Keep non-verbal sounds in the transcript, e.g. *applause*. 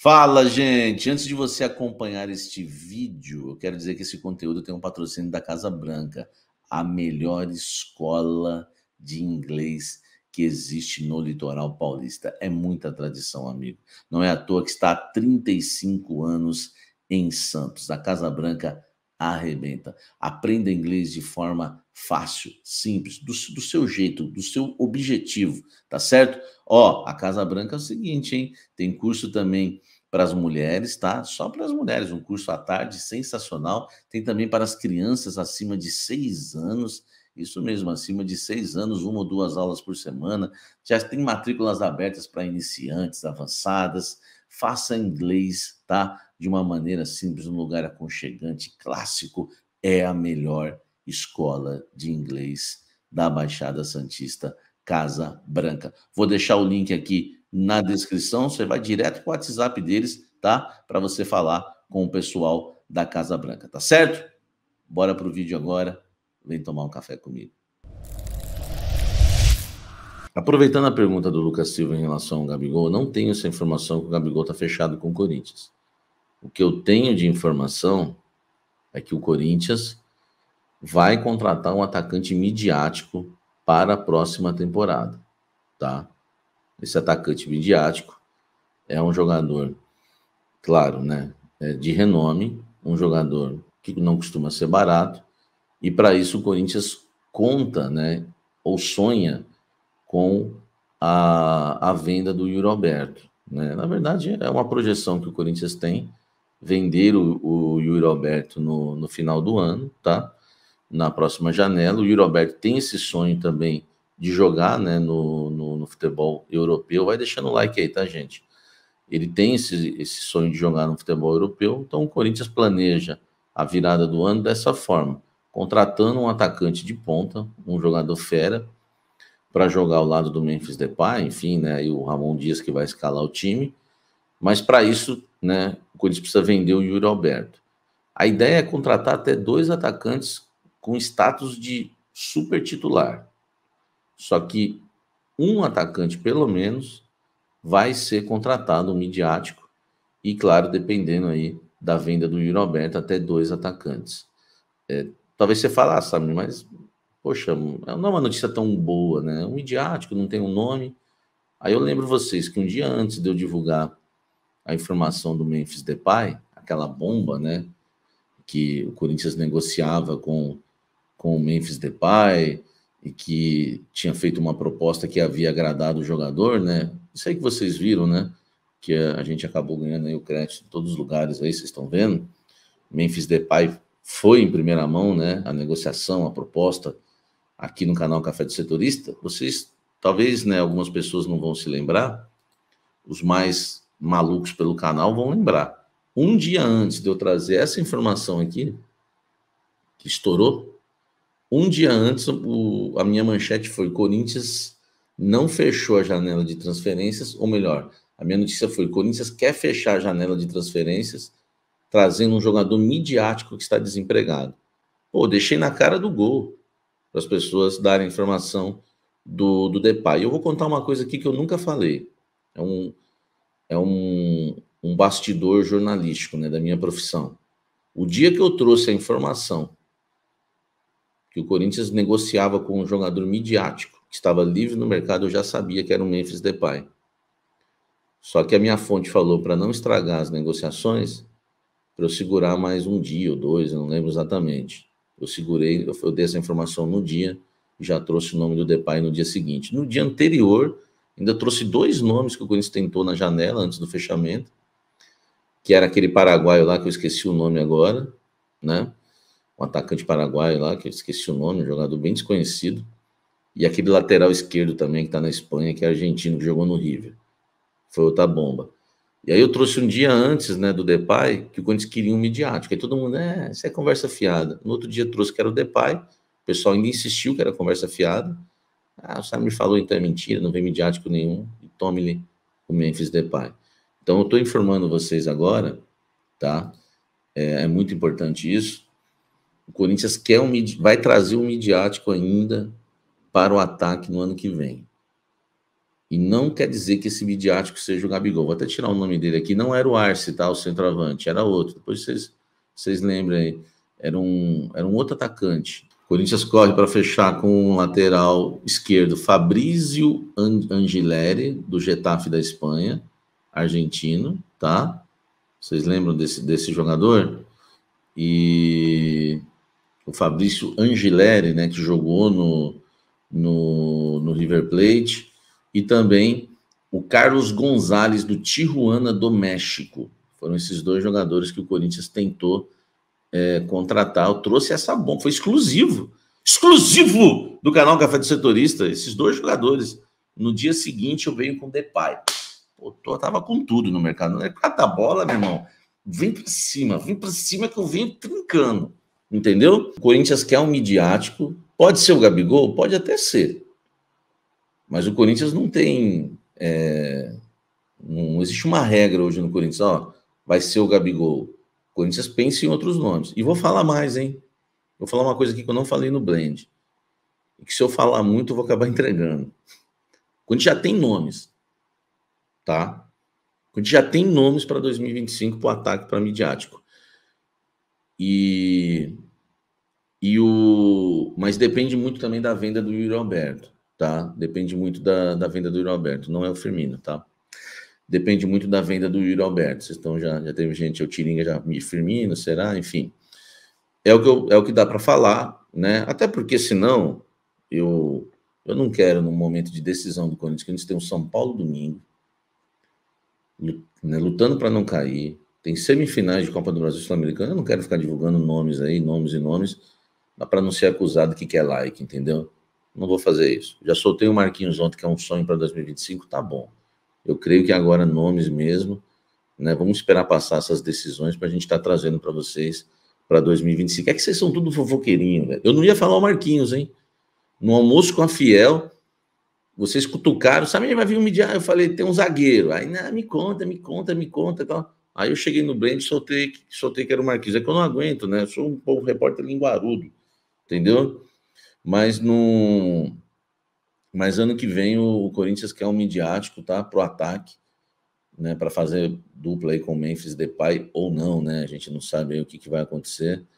Fala, gente! Antes de você acompanhar este vídeo, eu quero dizer que esse conteúdo tem um patrocínio da Casa Branca, a melhor escola de inglês que existe no litoral paulista. É muita tradição, amigo. Não é à toa que está há 35 anos em Santos. A Casa Branca arrebenta. Aprenda inglês de forma fácil, simples, do, do, seu jeito, do seu objetivo, tá certo? Ó, a Casa Branca é o seguinte, hein? Tem curso também para as mulheres, tá? Só para as mulheres, um curso à tarde sensacional. Tem também para as crianças acima de seis anos. Isso mesmo, acima de seis anos, uma ou duas aulas por semana. Já tem matrículas abertas para iniciantes, avançadas. Faça inglês, tá? De uma maneira simples, um lugar aconchegante, clássico, é a melhor Escola de Inglês da Baixada Santista Casa Branca. Vou deixar o link aqui na descrição, você vai direto para o WhatsApp deles, tá? Para você falar com o pessoal da Casa Branca, tá certo? Bora pro vídeo agora. Vem tomar um café comigo. Aproveitando a pergunta do Lucas Silva em relação ao Gabigol, não tenho essa informação que o Gabigol está fechado com o Corinthians. O que eu tenho de informação é que o Corinthians vai contratar um atacante midiático para a próxima temporada, tá? Esse atacante midiático é um jogador, claro, né, é de renome, um jogador que não costuma ser barato, e para isso o Corinthians conta, né, ou sonha com a, a venda do Yuri Alberto, né? Na verdade, é uma projeção que o Corinthians tem vender o, o Yuri Alberto no, no final do ano, tá? na próxima janela. O Yuri Alberto tem esse sonho também de jogar né, no, no, no, futebol europeu. Vai deixando o like aí, tá, gente? Ele tem esse, esse sonho de jogar no futebol europeu, então o Corinthians planeja a virada do ano dessa forma, contratando um atacante de ponta, um jogador fera, para jogar ao lado do Memphis Depay, enfim, né, e o Ramon Dias que vai escalar o time, mas para isso, né, o Corinthians precisa vender o Yuri Alberto. A ideia é contratar até dois atacantes com status de super titular. Só que um atacante, pelo menos, vai ser contratado um midiático e, claro, dependendo aí da venda do Yuri Alberto, até dois atacantes. É, talvez você falasse, ah, sabe, mas, poxa, é, não é uma notícia tão boa, né? Um midiático, não tem um nome. Aí eu lembro vocês que um dia antes de eu divulgar a informação do Memphis Depay, aquela bomba, né, que o Corinthians negociava com com o Memphis Depay e que tinha feito uma proposta que havia agradado o jogador, né? Isso aí que vocês viram, né? Que a gente acabou ganhando aí o crédito em todos os lugares aí, vocês estão vendo. Memphis Depay foi em primeira mão, né? A negociação, a proposta aqui no canal Café do Setorista. Vocês, talvez, né? Algumas pessoas não vão se lembrar. Os mais malucos pelo canal vão lembrar. Um dia antes de eu trazer essa informação aqui, que estourou, um dia antes, o, a minha manchete foi: Corinthians não fechou a janela de transferências, ou melhor, a minha notícia foi: Corinthians quer fechar a janela de transferências, trazendo um jogador midiático que está desempregado. Pô, deixei na cara do gol para as pessoas darem informação do, do Depay. Eu vou contar uma coisa aqui que eu nunca falei. É um, é um, um bastidor jornalístico né, da minha profissão. O dia que eu trouxe a informação que o Corinthians negociava com um jogador midiático, que estava livre no mercado, eu já sabia que era o Memphis Depay. Só que a minha fonte falou para não estragar as negociações, para eu segurar mais um dia ou dois, eu não lembro exatamente. Eu segurei, eu dei essa informação no dia e já trouxe o nome do Depay no dia seguinte. No dia anterior, ainda trouxe dois nomes que o Corinthians tentou na janela antes do fechamento, que era aquele paraguaio lá que eu esqueci o nome agora, né? um atacante paraguaio lá, que eu esqueci o nome, um jogador bem desconhecido, e aquele lateral esquerdo também que está na Espanha, que é argentino, que jogou no River. Foi outra bomba. E aí eu trouxe um dia antes, né, do Depay, que o Corinthians queria um midiático. Aí todo mundo, é, isso é conversa fiada. No outro dia eu trouxe que era o Depay, o pessoal ainda insistiu que era conversa fiada. Ah, o Sam me falou, então é mentira, não vem midiático nenhum, e tome-lhe o Memphis Depay. Então eu estou informando vocês agora, tá? É, é muito importante isso, o Corinthians quer um, vai trazer um midiático ainda para o ataque no ano que vem. E não quer dizer que esse midiático seja o Gabigol. Vou até tirar o nome dele aqui. Não era o Arce, tá? O centroavante. Era outro. Depois vocês, vocês lembram aí. Era um, era um outro atacante. Corinthians corre para fechar com o lateral esquerdo Fabrício Angileri, do Getafe da Espanha, argentino, tá? Vocês lembram desse, desse jogador? E o Fabrício Angileri, né, que jogou no, no, no River Plate, e também o Carlos Gonzalez do Tijuana do México. Foram esses dois jogadores que o Corinthians tentou é, contratar. Eu trouxe essa bomba, foi exclusivo, exclusivo do canal Café do Setorista. Esses dois jogadores. No dia seguinte eu venho com o Depay. Pô, tô, tava com tudo no mercado. Não é por bola, meu irmão. Vem para cima, vem para cima que eu venho trincando. Entendeu? O Corinthians quer um midiático. Pode ser o Gabigol? Pode até ser. Mas o Corinthians não tem. É, não existe uma regra hoje no Corinthians, ó, vai ser o Gabigol. O Corinthians pensa em outros nomes. E vou falar mais, hein? Vou falar uma coisa aqui que eu não falei no blend. E que se eu falar muito, eu vou acabar *laughs* entregando. O Corinthians já tem nomes. Tá? O Corinthians já tem nomes para 2025 para o ataque para midiático. E, e o, mas depende muito também da venda do Yuri Alberto, tá? Depende muito da, da venda do Yuri Alberto, não é o Firmino, tá? Depende muito da venda do Yuri Alberto. Vocês estão já, já teve gente, eu Tiringa já me Firmino, será? Enfim, é o que, eu, é o que dá para falar, né? Até porque senão eu eu não quero no momento de decisão do Corinthians que a gente tem um São Paulo domingo, né, lutando para não cair, tem semifinais de Copa do Brasil Sul-Americana. Eu não quero ficar divulgando nomes aí, nomes e nomes, para não ser acusado que quer like, entendeu? Não vou fazer isso. Já soltei o Marquinhos ontem, que é um sonho para 2025, tá bom. Eu creio que agora nomes mesmo, né? Vamos esperar passar essas decisões para a gente estar tá trazendo para vocês para 2025. É que vocês são tudo fofoqueirinho, velho. Eu não ia falar o Marquinhos, hein? No almoço com a Fiel, vocês cutucaram, sabe, ele vai vir um midiário, Eu falei, tem um zagueiro. Aí, não, me conta, me conta, me conta e tal. Aí eu cheguei no Brand e soltei, soltei que era o Marquinhos. É que eu não aguento, né? Eu sou um povo repórter linguarudo, entendeu? Mas no. Mas ano que vem o, Corinthians quer um midiático, tá? Pro ataque, né? Para fazer dupla aí com o Memphis Depay ou não, né? A gente não sabe aí o que, que vai acontecer.